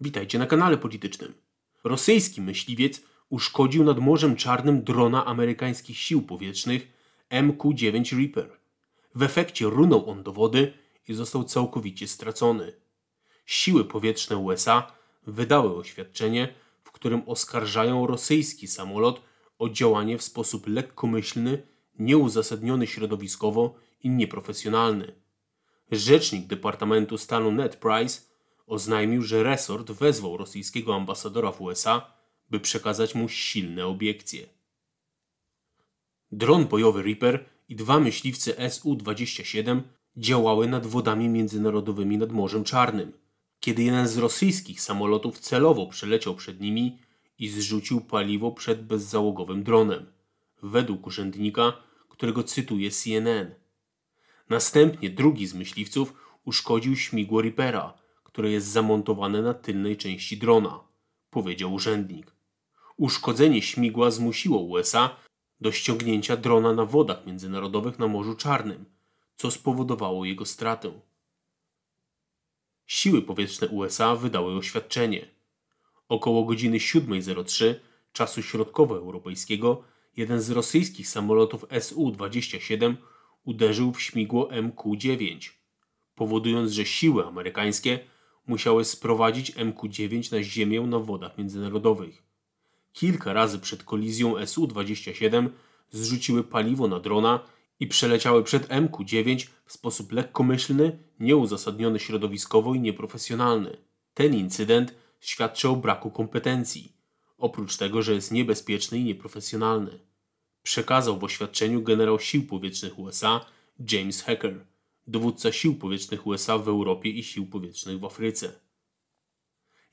Witajcie na kanale politycznym. Rosyjski myśliwiec uszkodził nad Morzem Czarnym drona amerykańskich sił powietrznych MQ-9 Reaper. W efekcie runął on do wody i został całkowicie stracony. Siły powietrzne USA wydały oświadczenie, w którym oskarżają rosyjski samolot o działanie w sposób lekkomyślny, nieuzasadniony środowiskowo i nieprofesjonalny. Rzecznik Departamentu Stanu Ned Price oznajmił, że resort wezwał rosyjskiego ambasadora w USA, by przekazać mu silne obiekcje. Dron bojowy Reaper i dwa myśliwce Su-27 działały nad wodami międzynarodowymi nad Morzem Czarnym, kiedy jeden z rosyjskich samolotów celowo przeleciał przed nimi i zrzucił paliwo przed bezzałogowym dronem, według urzędnika, którego cytuje CNN. Następnie drugi z myśliwców uszkodził śmigło Reapera – które jest zamontowane na tylnej części drona, powiedział urzędnik. Uszkodzenie śmigła zmusiło USA do ściągnięcia drona na wodach międzynarodowych na Morzu Czarnym, co spowodowało jego stratę. Siły powietrzne USA wydały oświadczenie. Około godziny 7.03 czasu środkowoeuropejskiego jeden z rosyjskich samolotów Su-27 uderzył w śmigło MQ-9, powodując, że siły amerykańskie musiały sprowadzić MQ-9 na ziemię na wodach międzynarodowych. Kilka razy przed kolizją SU-27 zrzuciły paliwo na drona i przeleciały przed MQ-9 w sposób lekkomyślny, nieuzasadniony środowiskowo i nieprofesjonalny. Ten incydent świadczy o braku kompetencji, oprócz tego, że jest niebezpieczny i nieprofesjonalny. Przekazał w oświadczeniu generał sił powietrznych USA James Hacker – dowódca sił powietrznych USA w Europie i sił powietrznych w Afryce.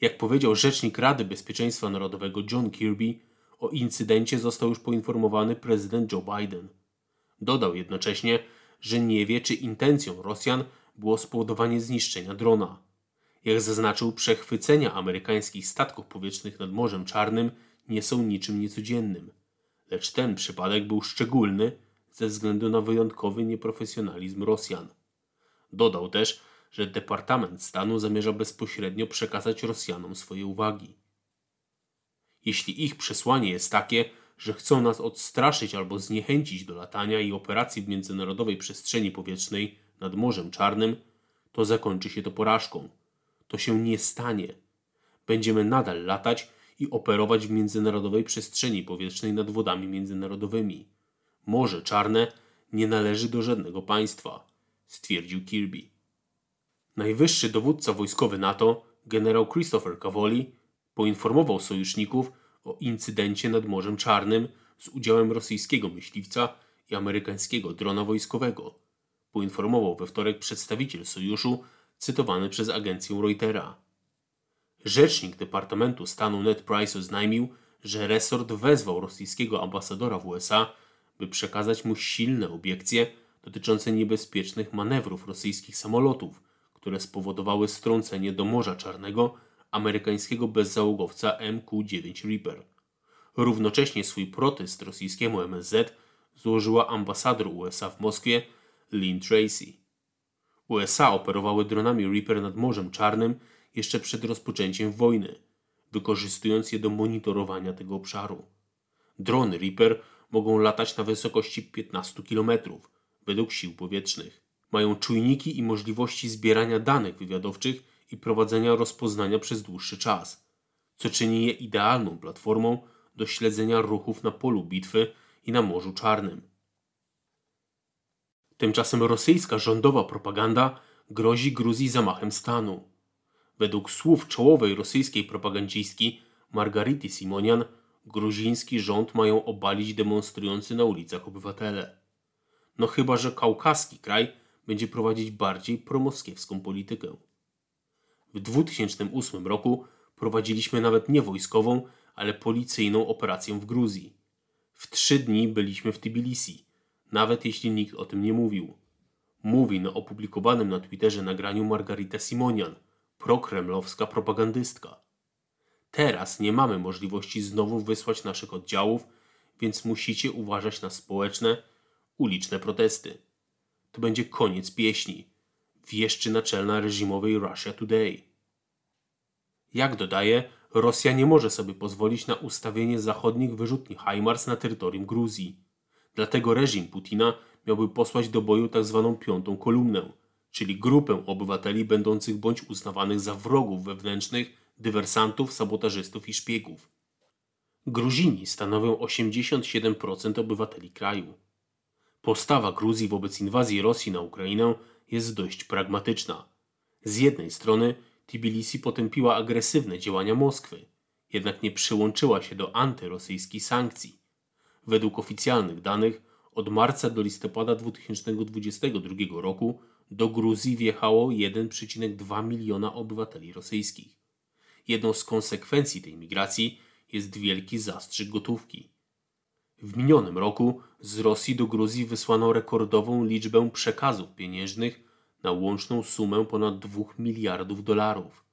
Jak powiedział rzecznik Rady Bezpieczeństwa Narodowego John Kirby, o incydencie został już poinformowany prezydent Joe Biden. Dodał jednocześnie, że nie wie, czy intencją Rosjan było spowodowanie zniszczenia drona. Jak zaznaczył, przechwycenia amerykańskich statków powietrznych nad Morzem Czarnym nie są niczym niecodziennym. Lecz ten przypadek był szczególny ze względu na wyjątkowy nieprofesjonalizm Rosjan. Dodał też, że Departament Stanu zamierza bezpośrednio przekazać Rosjanom swoje uwagi. Jeśli ich przesłanie jest takie, że chcą nas odstraszyć albo zniechęcić do latania i operacji w międzynarodowej przestrzeni powietrznej nad Morzem Czarnym, to zakończy się to porażką. To się nie stanie. Będziemy nadal latać i operować w międzynarodowej przestrzeni powietrznej nad wodami międzynarodowymi. Morze Czarne nie należy do żadnego państwa stwierdził Kirby. Najwyższy dowódca wojskowy NATO, generał Christopher Cavoli, poinformował sojuszników o incydencie nad Morzem Czarnym z udziałem rosyjskiego myśliwca i amerykańskiego drona wojskowego. Poinformował we wtorek przedstawiciel sojuszu cytowany przez agencję Reutera. Rzecznik Departamentu Stanu Ned Price oznajmił, że resort wezwał rosyjskiego ambasadora w USA, by przekazać mu silne obiekcje dotyczące niebezpiecznych manewrów rosyjskich samolotów, które spowodowały strącenie do Morza Czarnego amerykańskiego bezzałogowca MQ-9 Reaper. Równocześnie swój protest rosyjskiemu MSZ złożyła ambasador USA w Moskwie Lynn Tracy. USA operowały dronami Reaper nad Morzem Czarnym jeszcze przed rozpoczęciem wojny, wykorzystując je do monitorowania tego obszaru. Drony Reaper mogą latać na wysokości 15 kilometrów, według sił powietrznych. Mają czujniki i możliwości zbierania danych wywiadowczych i prowadzenia rozpoznania przez dłuższy czas, co czyni je idealną platformą do śledzenia ruchów na polu bitwy i na Morzu Czarnym. Tymczasem rosyjska rządowa propaganda grozi Gruzji zamachem stanu. Według słów czołowej rosyjskiej propagandzistki Margarity Simonian, gruziński rząd mają obalić demonstrujący na ulicach obywatele no chyba że kaukaski kraj będzie prowadzić bardziej promoskiewską politykę. W 2008 roku prowadziliśmy nawet nie wojskową, ale policyjną operację w Gruzji. W trzy dni byliśmy w Tbilisi, nawet jeśli nikt o tym nie mówił. Mówi na opublikowanym na Twitterze nagraniu Margarita Simonian, prokremlowska propagandystka. Teraz nie mamy możliwości znowu wysłać naszych oddziałów, więc musicie uważać na społeczne, uliczne protesty. To będzie koniec pieśni, wieszczy naczelna reżimowej Russia Today. Jak dodaje, Rosja nie może sobie pozwolić na ustawienie zachodnich wyrzutni HIMARS na terytorium Gruzji. Dlatego reżim Putina miałby posłać do boju tzw. Tak piątą kolumnę, czyli grupę obywateli będących bądź uznawanych za wrogów wewnętrznych, dywersantów, sabotażystów i szpiegów. Gruzini stanowią 87% obywateli kraju. Postawa Gruzji wobec inwazji Rosji na Ukrainę jest dość pragmatyczna. Z jednej strony Tbilisi potępiła agresywne działania Moskwy, jednak nie przyłączyła się do antyrosyjskich sankcji. Według oficjalnych danych od marca do listopada 2022 roku do Gruzji wjechało 1,2 miliona obywateli rosyjskich. Jedną z konsekwencji tej migracji jest wielki zastrzyk gotówki. W minionym roku z Rosji do Gruzji wysłano rekordową liczbę przekazów pieniężnych na łączną sumę ponad 2 miliardów dolarów.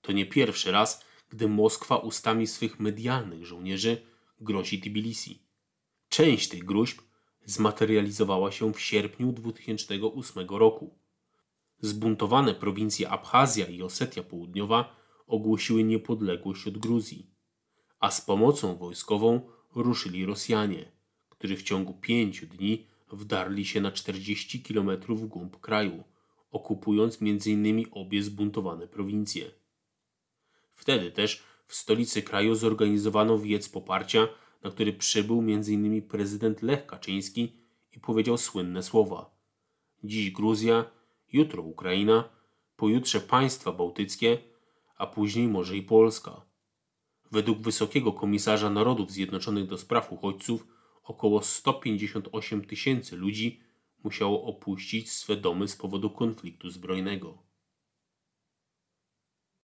To nie pierwszy raz, gdy Moskwa ustami swych medialnych żołnierzy grozi Tbilisi. Część tych gruźb zmaterializowała się w sierpniu 2008 roku. Zbuntowane prowincje Abchazja i Osetia Południowa ogłosiły niepodległość od Gruzji, a z pomocą wojskową ruszyli Rosjanie, którzy w ciągu pięciu dni wdarli się na 40 km głąb kraju, okupując m.in. obie zbuntowane prowincje. Wtedy też w stolicy kraju zorganizowano wiec poparcia, na który przybył m.in. prezydent Lech Kaczyński i powiedział słynne słowa. Dziś Gruzja, jutro Ukraina, pojutrze państwa bałtyckie, a później może i Polska. Według Wysokiego Komisarza Narodów Zjednoczonych do Spraw Uchodźców około 158 tysięcy ludzi musiało opuścić swe domy z powodu konfliktu zbrojnego.